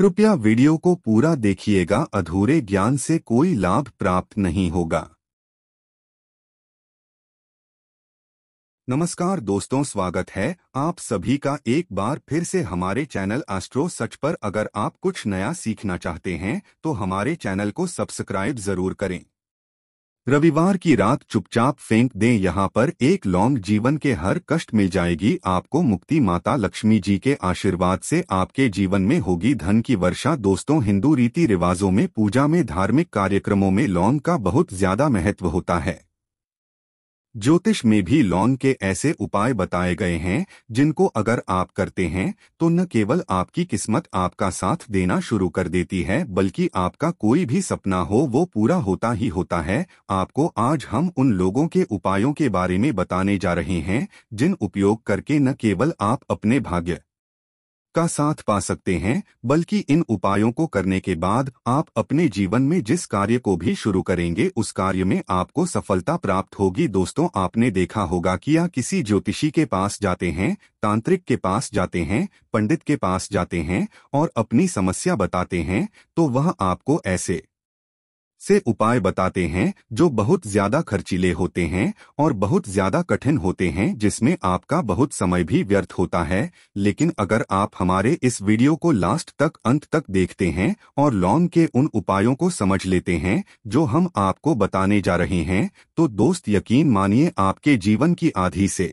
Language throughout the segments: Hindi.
कृपया वीडियो को पूरा देखिएगा अधूरे ज्ञान से कोई लाभ प्राप्त नहीं होगा नमस्कार दोस्तों स्वागत है आप सभी का एक बार फिर से हमारे चैनल एस्ट्रो सच पर अगर आप कुछ नया सीखना चाहते हैं तो हमारे चैनल को सब्सक्राइब जरूर करें रविवार की रात चुपचाप फेंक दें यहाँ पर एक लॉन्ग जीवन के हर कष्ट मिल जाएगी आपको मुक्ति माता लक्ष्मी जी के आशीर्वाद से आपके जीवन में होगी धन की वर्षा दोस्तों हिंदू रीति रिवाजों में पूजा में धार्मिक कार्यक्रमों में लौंग का बहुत ज्यादा महत्व होता है ज्योतिष में भी लौन के ऐसे उपाय बताए गए हैं जिनको अगर आप करते हैं तो न केवल आपकी किस्मत आपका साथ देना शुरू कर देती है बल्कि आपका कोई भी सपना हो वो पूरा होता ही होता है आपको आज हम उन लोगों के उपायों के बारे में बताने जा रहे हैं जिन उपयोग करके न केवल आप अपने भाग्य का साथ पा सकते हैं बल्कि इन उपायों को करने के बाद आप अपने जीवन में जिस कार्य को भी शुरू करेंगे उस कार्य में आपको सफलता प्राप्त होगी दोस्तों आपने देखा होगा कि या किसी ज्योतिषी के पास जाते हैं तांत्रिक के पास जाते हैं पंडित के पास जाते हैं और अपनी समस्या बताते हैं तो वह आपको ऐसे से उपाय बताते हैं जो बहुत ज्यादा खर्चीले होते हैं और बहुत ज्यादा कठिन होते हैं जिसमें आपका बहुत समय भी व्यर्थ होता है लेकिन अगर आप हमारे इस वीडियो को लास्ट तक अंत तक देखते हैं और लॉन्ग के उन उपायों को समझ लेते हैं जो हम आपको बताने जा रहे हैं तो दोस्त यकीन मानिए आपके जीवन की आधी से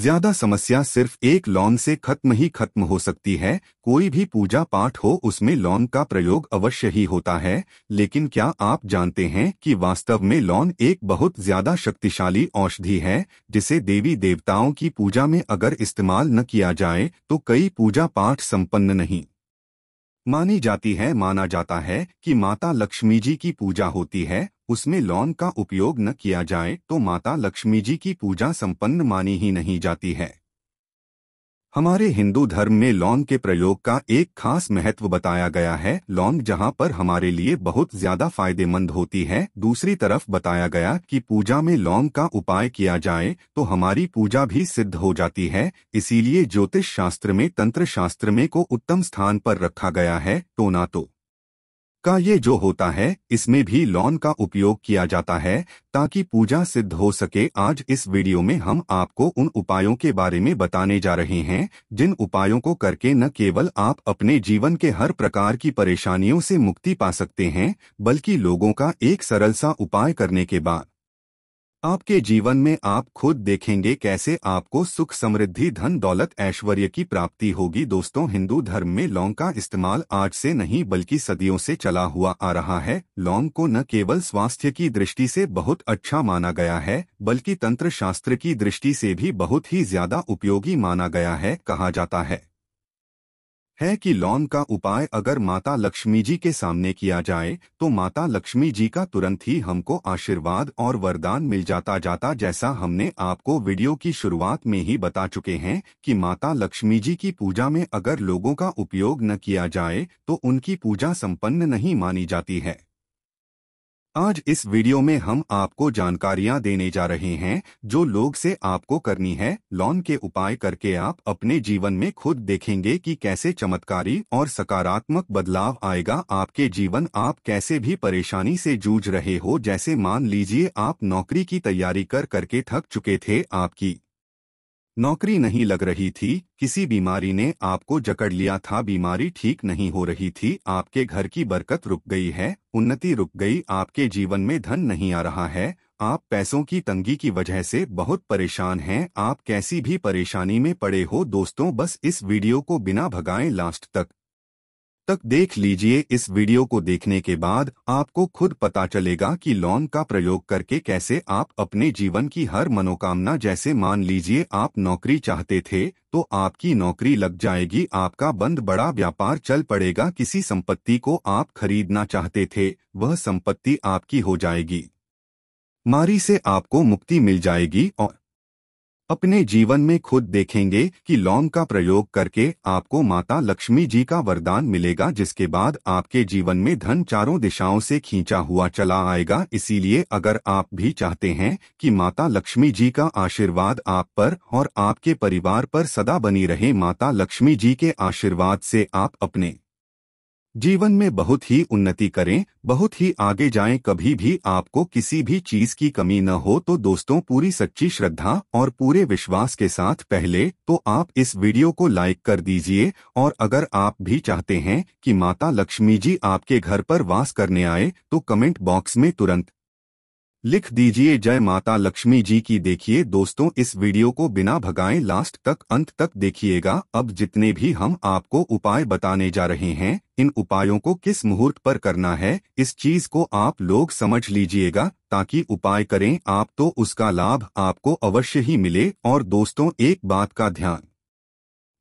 ज्यादा समस्या सिर्फ एक लॉन से खत्म ही खत्म हो सकती है कोई भी पूजा पाठ हो उसमें लॉन का प्रयोग अवश्य ही होता है लेकिन क्या आप जानते हैं कि वास्तव में लॉन एक बहुत ज्यादा शक्तिशाली औषधि है जिसे देवी देवताओं की पूजा में अगर इस्तेमाल न किया जाए तो कई पूजा पाठ सम्पन्न नहीं मानी जाती है माना जाता है कि माता लक्ष्मी जी की पूजा होती है उसमें लौन का उपयोग न किया जाए तो माता लक्ष्मी जी की पूजा संपन्न मानी ही नहीं जाती है हमारे हिंदू धर्म में लौंग के प्रयोग का एक खास महत्व बताया गया है लौंग जहां पर हमारे लिए बहुत ज्यादा फायदेमंद होती है दूसरी तरफ बताया गया कि पूजा में लौंग का उपाय किया जाए तो हमारी पूजा भी सिद्ध हो जाती है इसीलिए ज्योतिष शास्त्र में तंत्र शास्त्र में को उत्तम स्थान पर रखा गया है तो ना तो का ये जो होता है इसमें भी लॉन का उपयोग किया जाता है ताकि पूजा सिद्ध हो सके आज इस वीडियो में हम आपको उन उपायों के बारे में बताने जा रहे हैं जिन उपायों को करके न केवल आप अपने जीवन के हर प्रकार की परेशानियों से मुक्ति पा सकते हैं बल्कि लोगों का एक सरल सा उपाय करने के बाद आपके जीवन में आप खुद देखेंगे कैसे आपको सुख समृद्धि धन दौलत ऐश्वर्य की प्राप्ति होगी दोस्तों हिंदू धर्म में लौंग का इस्तेमाल आज से नहीं बल्कि सदियों से चला हुआ आ रहा है लौंग को न केवल स्वास्थ्य की दृष्टि से बहुत अच्छा माना गया है बल्कि तंत्र शास्त्र की दृष्टि से भी बहुत ही ज्यादा उपयोगी माना गया है कहा जाता है है कि लोन का उपाय अगर माता लक्ष्मी जी के सामने किया जाए तो माता लक्ष्मी जी का तुरंत ही हमको आशीर्वाद और वरदान मिल जाता जाता जैसा हमने आपको वीडियो की शुरुआत में ही बता चुके हैं कि माता लक्ष्मी जी की पूजा में अगर लोगों का उपयोग न किया जाए तो उनकी पूजा संपन्न नहीं मानी जाती है आज इस वीडियो में हम आपको जानकारियां देने जा रहे हैं जो लोग से आपको करनी है लोन के उपाय करके आप अपने जीवन में खुद देखेंगे कि कैसे चमत्कारी और सकारात्मक बदलाव आएगा आपके जीवन आप कैसे भी परेशानी से जूझ रहे हो जैसे मान लीजिए आप नौकरी की तैयारी कर करके थक चुके थे आपकी नौकरी नहीं लग रही थी किसी बीमारी ने आपको जकड़ लिया था बीमारी ठीक नहीं हो रही थी आपके घर की बरकत रुक गई है उन्नति रुक गई आपके जीवन में धन नहीं आ रहा है आप पैसों की तंगी की वजह से बहुत परेशान हैं आप कैसी भी परेशानी में पड़े हो दोस्तों बस इस वीडियो को बिना भगाएं लास्ट तक तक देख लीजिए इस वीडियो को देखने के बाद आपको खुद पता चलेगा कि लॉन का प्रयोग करके कैसे आप अपने जीवन की हर मनोकामना जैसे मान लीजिए आप नौकरी चाहते थे तो आपकी नौकरी लग जाएगी आपका बंद बड़ा व्यापार चल पड़ेगा किसी संपत्ति को आप खरीदना चाहते थे वह संपत्ति आपकी हो जाएगी मारी से आपको मुक्ति मिल जाएगी और अपने जीवन में खुद देखेंगे कि लौंग का प्रयोग करके आपको माता लक्ष्मी जी का वरदान मिलेगा जिसके बाद आपके जीवन में धन चारों दिशाओं से खींचा हुआ चला आएगा इसीलिए अगर आप भी चाहते हैं कि माता लक्ष्मी जी का आशीर्वाद आप पर और आपके परिवार पर सदा बनी रहे माता लक्ष्मी जी के आशीर्वाद से आप अपने जीवन में बहुत ही उन्नति करें बहुत ही आगे जाएं कभी भी आपको किसी भी चीज की कमी न हो तो दोस्तों पूरी सच्ची श्रद्धा और पूरे विश्वास के साथ पहले तो आप इस वीडियो को लाइक कर दीजिए और अगर आप भी चाहते हैं कि माता लक्ष्मी जी आपके घर पर वास करने आए तो कमेंट बॉक्स में तुरंत लिख दीजिए जय माता लक्ष्मी जी की देखिए दोस्तों इस वीडियो को बिना भगाएं लास्ट तक अंत तक देखिएगा अब जितने भी हम आपको उपाय बताने जा रहे हैं इन उपायों को किस मुहूर्त पर करना है इस चीज को आप लोग समझ लीजिएगा ताकि उपाय करें आप तो उसका लाभ आपको अवश्य ही मिले और दोस्तों एक बात का ध्यान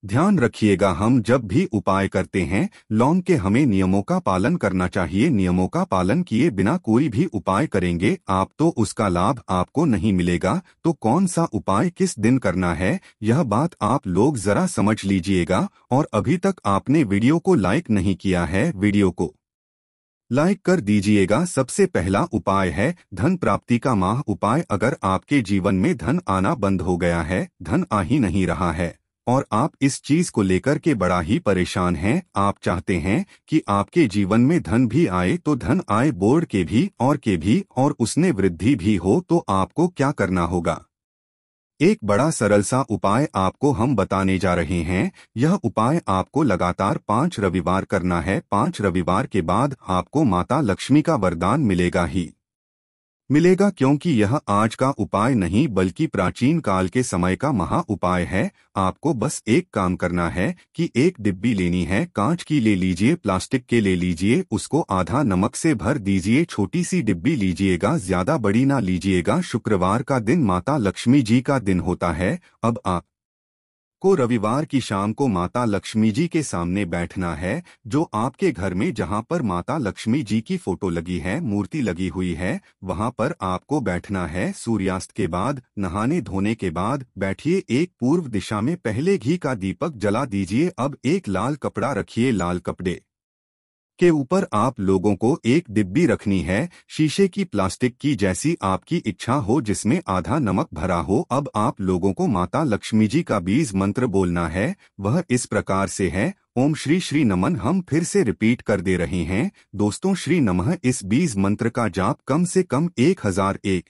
ध्यान रखिएगा हम जब भी उपाय करते हैं लॉन के हमें नियमों का पालन करना चाहिए नियमों का पालन किए बिना कोई भी उपाय करेंगे आप तो उसका लाभ आपको नहीं मिलेगा तो कौन सा उपाय किस दिन करना है यह बात आप लोग जरा समझ लीजिएगा और अभी तक आपने वीडियो को लाइक नहीं किया है वीडियो को लाइक कर दीजिएगा सबसे पहला उपाय है धन प्राप्ति का माह उपाय अगर आपके जीवन में धन आना बंद हो गया है धन आ ही नहीं रहा है और आप इस चीज को लेकर के बड़ा ही परेशान हैं आप चाहते हैं कि आपके जीवन में धन भी आए तो धन आए बोर्ड के भी और के भी और उसने वृद्धि भी हो तो आपको क्या करना होगा एक बड़ा सरल सा उपाय आपको हम बताने जा रहे हैं यह उपाय आपको लगातार पांच रविवार करना है पांच रविवार के बाद आपको माता लक्ष्मी का वरदान मिलेगा ही मिलेगा क्योंकि यह आज का उपाय नहीं बल्कि प्राचीन काल के समय का महा उपाय है आपको बस एक काम करना है कि एक डिब्बी लेनी है कांच की ले लीजिए प्लास्टिक के ले लीजिए उसको आधा नमक से भर दीजिए छोटी सी डिब्बी लीजिएगा ज्यादा बड़ी ना लीजिएगा शुक्रवार का दिन माता लक्ष्मी जी का दिन होता है अब आप आपको रविवार की शाम को माता लक्ष्मी जी के सामने बैठना है जो आपके घर में जहां पर माता लक्ष्मी जी की फोटो लगी है मूर्ति लगी हुई है वहां पर आपको बैठना है सूर्यास्त के बाद नहाने धोने के बाद बैठिए एक पूर्व दिशा में पहले घी का दीपक जला दीजिए अब एक लाल कपड़ा रखिए लाल कपड़े के ऊपर आप लोगों को एक डिब्बी रखनी है शीशे की प्लास्टिक की जैसी आपकी इच्छा हो जिसमें आधा नमक भरा हो अब आप लोगों को माता लक्ष्मी जी का बीज मंत्र बोलना है वह इस प्रकार से है ओम श्री श्री नमन हम फिर से रिपीट कर दे रहे हैं दोस्तों श्री नमः इस बीज मंत्र का जाप कम से कम एक हजार एक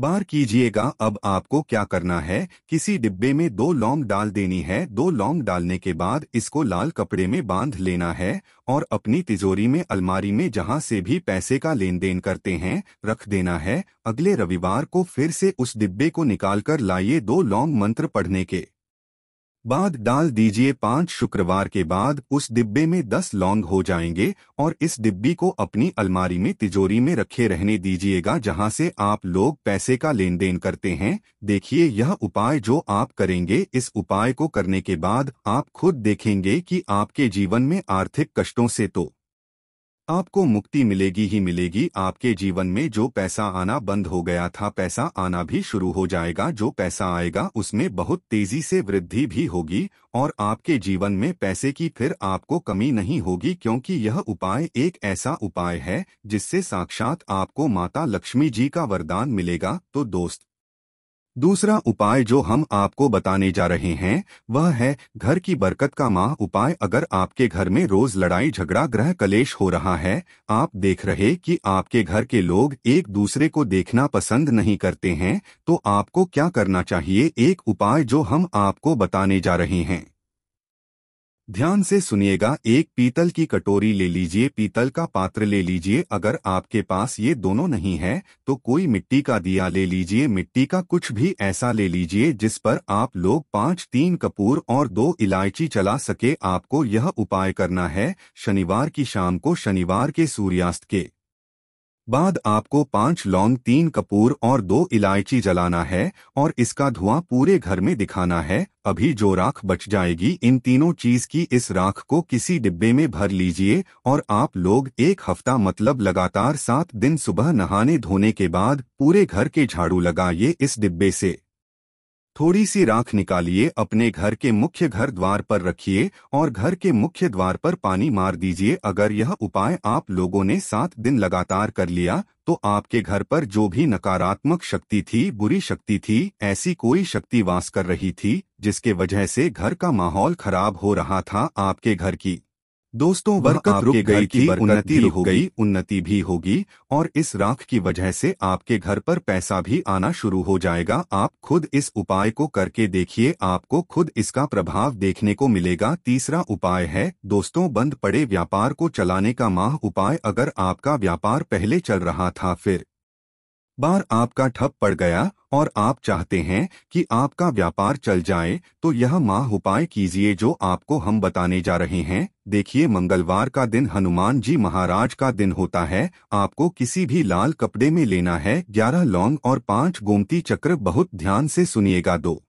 बार कीजिएगा अब आपको क्या करना है किसी डिब्बे में दो लौंग डाल देनी है दो लौंग डालने के बाद इसको लाल कपड़े में बांध लेना है और अपनी तिजोरी में अलमारी में जहां से भी पैसे का लेन देन करते हैं रख देना है अगले रविवार को फिर से उस डिब्बे को निकालकर लाइए दो लौंग मंत्र पढ़ने के बाद डाल दीजिए पाँच शुक्रवार के बाद उस डिब्बे में दस लौंग हो जाएंगे और इस डिब्बी को अपनी अलमारी में तिजोरी में रखे रहने दीजिएगा जहां से आप लोग पैसे का लेन देन करते हैं देखिए यह उपाय जो आप करेंगे इस उपाय को करने के बाद आप खुद देखेंगे कि आपके जीवन में आर्थिक कष्टों से तो आपको मुक्ति मिलेगी ही मिलेगी आपके जीवन में जो पैसा आना बंद हो गया था पैसा आना भी शुरू हो जाएगा जो पैसा आएगा उसमें बहुत तेजी से वृद्धि भी होगी और आपके जीवन में पैसे की फिर आपको कमी नहीं होगी क्योंकि यह उपाय एक ऐसा उपाय है जिससे साक्षात आपको माता लक्ष्मी जी का वरदान मिलेगा तो दोस्त दूसरा उपाय जो हम आपको बताने जा रहे हैं वह है घर की बरकत का माह उपाय अगर आपके घर में रोज लड़ाई झगड़ा ग्रह कलेश हो रहा है आप देख रहे कि आपके घर के लोग एक दूसरे को देखना पसंद नहीं करते हैं तो आपको क्या करना चाहिए एक उपाय जो हम आपको बताने जा रहे हैं ध्यान से सुनिएगा एक पीतल की कटोरी ले लीजिए पीतल का पात्र ले लीजिए अगर आपके पास ये दोनों नहीं है तो कोई मिट्टी का दिया ले लीजिए मिट्टी का कुछ भी ऐसा ले लीजिए जिस पर आप लोग पाँच तीन कपूर और दो इलायची चला सके आपको यह उपाय करना है शनिवार की शाम को शनिवार के सूर्यास्त के बाद आपको पांच लौंग तीन कपूर और दो इलायची जलाना है और इसका धुआं पूरे घर में दिखाना है अभी जो राख बच जाएगी इन तीनों चीज की इस राख को किसी डिब्बे में भर लीजिए और आप लोग एक हफ्ता मतलब लगातार सात दिन सुबह नहाने धोने के बाद पूरे घर के झाड़ू लगाइए इस डिब्बे ऐसी थोड़ी सी राख निकालिए अपने घर के मुख्य घर द्वार पर रखिए और घर के मुख्य द्वार पर पानी मार दीजिए अगर यह उपाय आप लोगों ने सात दिन लगातार कर लिया तो आपके घर पर जो भी नकारात्मक शक्ति थी बुरी शक्ति थी ऐसी कोई शक्ति वास कर रही थी जिसके वजह से घर का माहौल खराब हो रहा था आपके घर की दोस्तों वर्कअप रुक गई की उन्नति हो गई उन्नति भी होगी और इस राख की वजह से आपके घर पर पैसा भी आना शुरू हो जाएगा आप खुद इस उपाय को करके देखिए आपको खुद इसका प्रभाव देखने को मिलेगा तीसरा उपाय है दोस्तों बंद पड़े व्यापार को चलाने का माह उपाय अगर आपका व्यापार पहले चल रहा था फिर बार आपका ठप पड़ गया और आप चाहते हैं कि आपका व्यापार चल जाए तो यह माह उपाय कीजिए जो आपको हम बताने जा रहे हैं देखिए मंगलवार का दिन हनुमान जी महाराज का दिन होता है आपको किसी भी लाल कपड़े में लेना है ग्यारह लौंग और पाँच गोमती चक्र बहुत ध्यान से सुनिएगा दो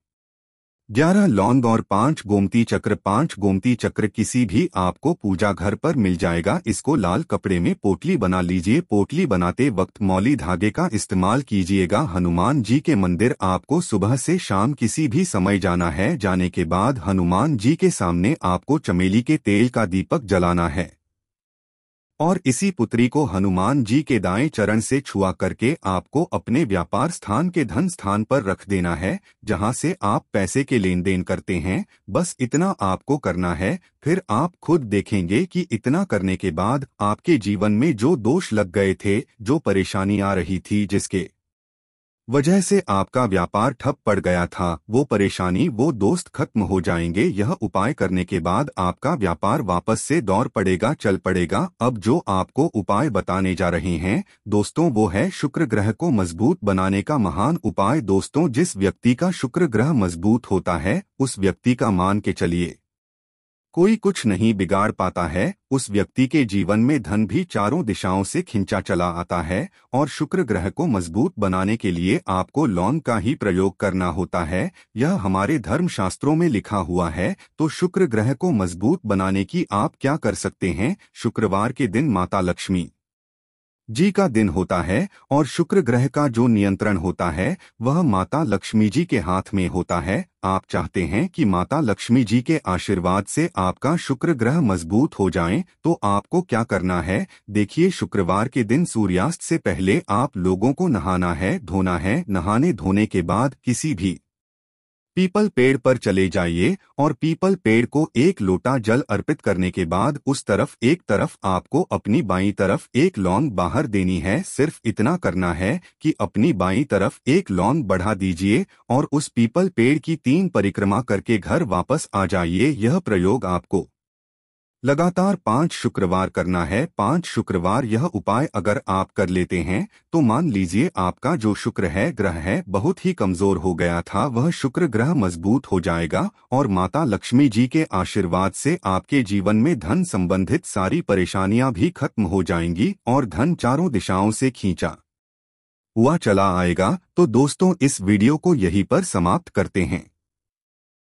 ग्यारह लौंग और पांच गोमती चक्र पांच गोमती चक्र किसी भी आपको पूजा घर पर मिल जाएगा इसको लाल कपड़े में पोटली बना लीजिए पोटली बनाते वक्त मौली धागे का इस्तेमाल कीजिएगा हनुमान जी के मंदिर आपको सुबह से शाम किसी भी समय जाना है जाने के बाद हनुमान जी के सामने आपको चमेली के तेल का दीपक जलाना है और इसी पुत्री को हनुमान जी के दाएं चरण से छुआ करके आपको अपने व्यापार स्थान के धन स्थान पर रख देना है जहां से आप पैसे के लेन देन करते हैं बस इतना आपको करना है फिर आप खुद देखेंगे कि इतना करने के बाद आपके जीवन में जो दोष लग गए थे जो परेशानी आ रही थी जिसके वजह से आपका व्यापार ठप पड़ गया था वो परेशानी वो दोस्त खत्म हो जाएंगे यह उपाय करने के बाद आपका व्यापार वापस से दौड़ पड़ेगा चल पड़ेगा अब जो आपको उपाय बताने जा रहे हैं दोस्तों वो है शुक्र ग्रह को मजबूत बनाने का महान उपाय दोस्तों जिस व्यक्ति का शुक्र ग्रह मजबूत होता है उस व्यक्ति का मान के चलिए कोई कुछ नहीं बिगाड़ पाता है उस व्यक्ति के जीवन में धन भी चारों दिशाओं से खिंचा चला आता है और शुक्र ग्रह को मजबूत बनाने के लिए आपको लॉन का ही प्रयोग करना होता है यह हमारे धर्मशास्त्रों में लिखा हुआ है तो शुक्र ग्रह को मजबूत बनाने की आप क्या कर सकते हैं शुक्रवार के दिन माता लक्ष्मी जी का दिन होता है और शुक्र ग्रह का जो नियंत्रण होता है वह माता लक्ष्मी जी के हाथ में होता है आप चाहते हैं कि माता लक्ष्मी जी के आशीर्वाद से आपका शुक्र ग्रह मजबूत हो जाए तो आपको क्या करना है देखिए शुक्रवार के दिन सूर्यास्त से पहले आप लोगों को नहाना है धोना है नहाने धोने के बाद किसी भी पीपल पेड़ पर चले जाइए और पीपल पेड़ को एक लोटा जल अर्पित करने के बाद उस तरफ एक तरफ आपको अपनी बाई तरफ एक लॉन्ग बाहर देनी है सिर्फ इतना करना है कि अपनी बाई तरफ एक लॉन्ग बढ़ा दीजिए और उस पीपल पेड़ की तीन परिक्रमा करके घर वापस आ जाइए यह प्रयोग आपको लगातार पांच शुक्रवार करना है पांच शुक्रवार यह उपाय अगर आप कर लेते हैं तो मान लीजिए आपका जो शुक्र है ग्रह है बहुत ही कमजोर हो गया था वह शुक्र ग्रह मजबूत हो जाएगा और माता लक्ष्मी जी के आशीर्वाद से आपके जीवन में धन संबंधित सारी परेशानियां भी खत्म हो जाएंगी और धन चारों दिशाओं से खींचा हुआ चला आएगा तो दोस्तों इस वीडियो को यही पर समाप्त करते हैं